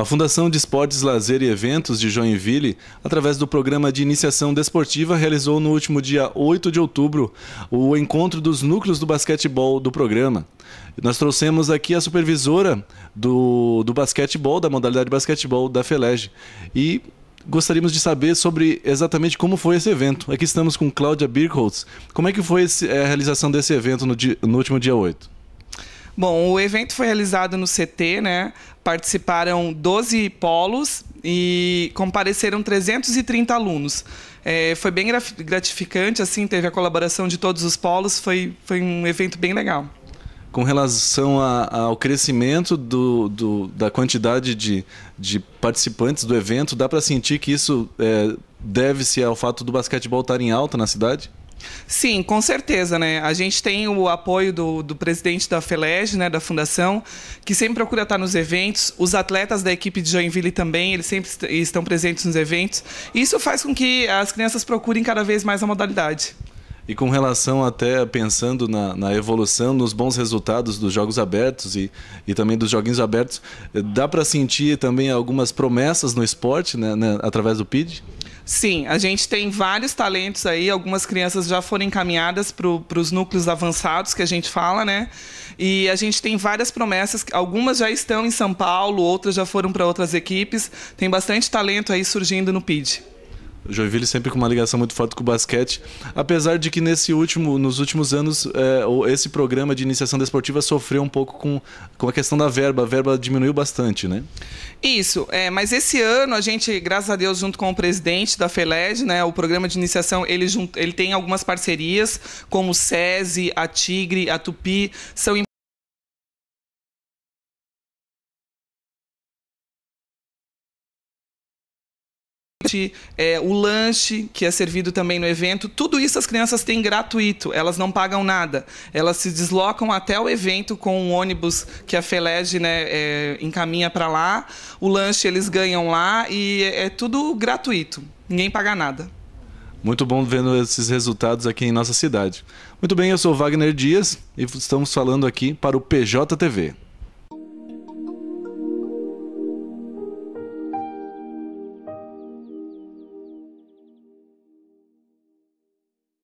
A Fundação de Esportes, Lazer e Eventos de Joinville, através do programa de iniciação desportiva, realizou no último dia 8 de outubro o encontro dos núcleos do basquetebol do programa. Nós trouxemos aqui a supervisora do, do basquetebol, da modalidade basquetebol da FELEG. E gostaríamos de saber sobre exatamente como foi esse evento. Aqui estamos com Cláudia Birkholz. Como é que foi eh, a realização desse evento no, dia, no último dia 8? Bom, o evento foi realizado no CT, né? Participaram 12 polos e compareceram 330 alunos. É, foi bem gratificante, assim, teve a colaboração de todos os polos, foi, foi um evento bem legal. Com relação a, ao crescimento do, do, da quantidade de, de participantes do evento, dá para sentir que isso é, deve-se ao fato do basquetebol estar em alta na cidade? Sim, com certeza, né? A gente tem o apoio do, do presidente da FELEG, né, da fundação, que sempre procura estar nos eventos. Os atletas da equipe de Joinville também, eles sempre est estão presentes nos eventos. Isso faz com que as crianças procurem cada vez mais a modalidade. E com relação até pensando na, na, evolução, nos bons resultados dos jogos abertos e, e também dos joguinhos abertos, eh, dá para sentir também algumas promessas no esporte, né, né, através do PID? Sim, a gente tem vários talentos aí. Algumas crianças já foram encaminhadas para os núcleos avançados que a gente fala, né? E a gente tem várias promessas. Algumas já estão em São Paulo, outras já foram para outras equipes. Tem bastante talento aí surgindo no PID. O Joinville sempre com uma ligação muito forte com o basquete, apesar de que nesse último, nos últimos anos é, esse programa de iniciação desportiva sofreu um pouco com, com a questão da verba, a verba diminuiu bastante, né? Isso, é, mas esse ano a gente, graças a Deus, junto com o presidente da FELED, né, o programa de iniciação, ele, ele tem algumas parcerias, como o SESI, a Tigre, a Tupi, são é, o lanche que é servido também no evento, tudo isso as crianças têm gratuito, elas não pagam nada. Elas se deslocam até o evento com um ônibus que a FELEG né, é, encaminha para lá, o lanche eles ganham lá e é, é tudo gratuito, ninguém paga nada. Muito bom vendo esses resultados aqui em nossa cidade. Muito bem, eu sou Wagner Dias e estamos falando aqui para o PJTV.